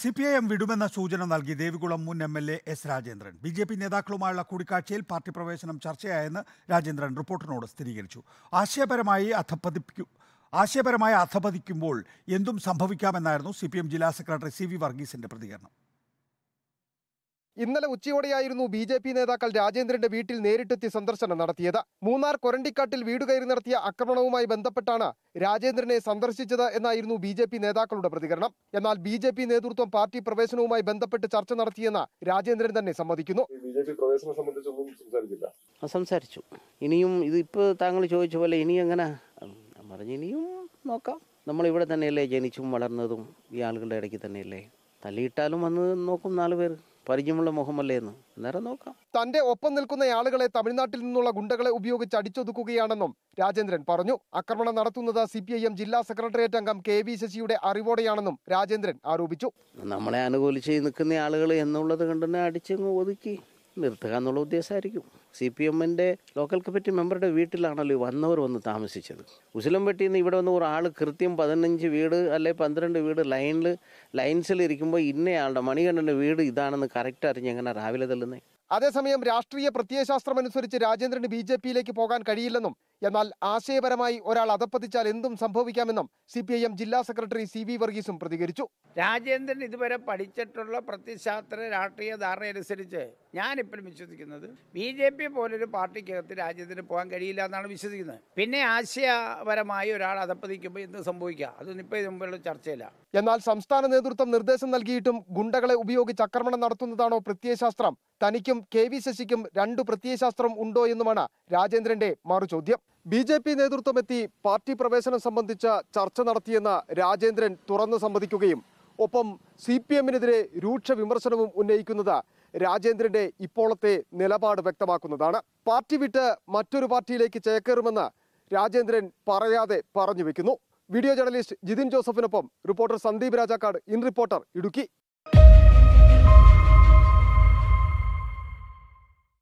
C P I M വിടുമെന്ന സൂചന നൽകി ദേവികുളം മുൻ M L A S Rajendran B J P നേതാക്കളുമായുള്ള കൂടിക്കാഴ്ചയിൽ പാർട്ടി പ്രവേശനം ചർച്ചയായെന്ന് രാജേന്ദ്രൻ റിപ്പോർട്ടിനോട് സ്ഥിരീകരിച്ചു ആശയപരമായി അധപ്പതിപ്പിക്കും ആശയപരമായി അധപതിക്കുമ്പോൾ എന്തും സംഭവിക്കാമെന്നായിരുന്നു സി പി എം ജില്ലാ സെക്രട്ടറി സി വി വർഗീസിന്റെ പ്രതികരണം ഇന്നലെ ഉച്ചയോടെയായിരുന്നു ബി ജെ പി നേതാക്കൾ രാജേന്ദ്രന്റെ വീട്ടിൽ നേരിട്ടെത്തി സന്ദർശനം നടത്തിയത് മൂന്നാർ കൊരണ്ടിക്കാട്ടിൽ വീട് കയറി നടത്തിയ ആക്രമണവുമായി ബന്ധപ്പെട്ടാണ് രാജേന്ദ്രനെ സന്ദർശിച്ചത് എന്നായിരുന്നു ബി ജെ പി നേതാക്കളുടെ പ്രതികരണം എന്നാൽ ബി ജെ പി നേതൃത്വം പാർട്ടി പ്രവേശനവുമായി ബന്ധപ്പെട്ട് ചർച്ച നടത്തിയെന്ന് രാജേന്ദ്രൻ തന്നെ സമ്മതിക്കുന്നു സംസാരിച്ചു ഇനിയും ഇതിപ്പോ താങ്കൾ ചോദിച്ച പോലെ ഇനി എങ്ങനെ പറഞ്ഞു നോക്കാം നമ്മൾ ഇവിടെ തന്നെയല്ലേ ജനിച്ചും വളർന്നതും ഈ ആളുകളുടെ ഇടയ്ക്ക് തന്നെയല്ലേ തല്ലിയിട്ടാലും വന്ന് നോക്കും നാല് പേര് പരിചയമുള്ള മുഖമല്ലേ എന്ന് അന്നേരം നോക്കാം തന്റെ ഒപ്പം നിൽക്കുന്ന ആളുകളെ തമിഴ്നാട്ടിൽ നിന്നുള്ള ഗുണ്ടകളെ ഉപയോഗിച്ച് അടിച്ചൊതുക്കുകയാണെന്നും രാജേന്ദ്രൻ പറഞ്ഞു ആക്രമണം നടത്തുന്നത് സി പി ഐ എം ജില്ലാ സെക്രട്ടേറിയറ്റ് അംഗം കെ വി ശശിയുടെ അറിവോടെയാണെന്നും രാജേന്ദ്രൻ ആരോപിച്ചു നമ്മളെ അനുകൂലിച്ച് നിൽക്കുന്ന ആളുകൾ എന്നുള്ളത് കണ്ടെന്നെ അടിച്ചങ്ങ് ഒതുക്കി നിർത്തുക എന്നുള്ള ഉദ്ദേശമായിരിക്കും സി പി എമ്മിൻ്റെ ലോക്കൽ കമ്മിറ്റി മെമ്പറുടെ വീട്ടിലാണല്ലോ വന്നവർ വന്ന് താമസിച്ചത് ഉസിലംപെട്ടിയിൽ നിന്ന് ഇവിടെ വന്ന് ഒരാൾ കൃത്യം പതിനഞ്ച് വീട് അല്ലെ പന്ത്രണ്ട് വീട് ലൈനിൽ ലൈൻസിൽ ഇരിക്കുമ്പോൾ ഇന്നയാളുടെ മണികണ്ഠൻ്റെ വീട് ഇതാണെന്ന് കറക്റ്റ് അറിഞ്ഞ് എങ്ങനെ രാവിലെ തള്ളുന്നേ അതേസമയം രാഷ്ട്രീയ പ്രത്യയശാസ്ത്രമനുസരിച്ച് രാജേന്ദ്രന് ബി ജെ പിയിലേക്ക് പോകാൻ കഴിയില്ലെന്നും എന്നാൽ ആശയപരമായി ഒരാൾ അതപ്പതിച്ചാൽ എന്തും സംഭവിക്കാമെന്നും സി പി ഐ എം ജില്ലാ സെക്രട്ടറി സി വി വർഗീസും പ്രതികരിച്ചു രാജേന്ദ്രൻ ഇതുവരെ പഠിച്ചിട്ടുള്ള പ്രത്യശാസ്ത്ര രാഷ്ട്രീയ ധാരണ അനുസരിച്ച് ഇപ്പോഴും വിശ്വസിക്കുന്നത് ബി ജെ പി പോലൊരു പാർട്ടിക്കകത്ത് രാജ്യത്തിന് പോകാൻ കഴിയില്ല എന്നാണ് വിശ്വസിക്കുന്നത് പിന്നെ ആശയപരമായി ഒരാൾ അതപ്പതിക്കുമ്പോൾ എന്ത് സംഭവിക്കുക അതൊന്നും ഇപ്പോൾ ഇത് മുമ്പുള്ള ചർച്ചയില്ല എന്നാൽ സംസ്ഥാന നേതൃത്വം നിർദ്ദേശം നൽകിയിട്ടും ഗുണ്ടകളെ ഉപയോഗിച്ച് ആക്രമണം നടത്തുന്നതാണോ പ്രത്യയശാസ്ത്രം തനിക്കും കെ വി ശശിക്കും രണ്ടു പ്രത്യയശാസ്ത്രം ഉണ്ടോ എന്നുമാണ് രാജേന്ദ്രന്റെ മറുചോദ്യം ബി ജെ പി നേതൃത്വമെത്തി പാർട്ടി പ്രവേശനം സംബന്ധിച്ച ചർച്ച നടത്തിയെന്ന രാജേന്ദ്രൻ തുറന്നു സമ്മതിക്കുകയും ഒപ്പം സി പി എമ്മിനെതിരെ രൂക്ഷ വിമർശനവും ഉന്നയിക്കുന്നത് രാജേന്ദ്രന്റെ ഇപ്പോഴത്തെ നിലപാട് വ്യക്തമാക്കുന്നതാണ് പാർട്ടി വിട്ട് മറ്റൊരു പാർട്ടിയിലേക്ക് ചേക്കേറുമെന്ന് രാജേന്ദ്രൻ പറയാതെ പറഞ്ഞു വെക്കുന്നു വീഡിയോ ജേർണലിസ്റ്റ് ജിതിൻ ജോസഫിനൊപ്പം reporter Sandeep Rajakkad in reporter Idukki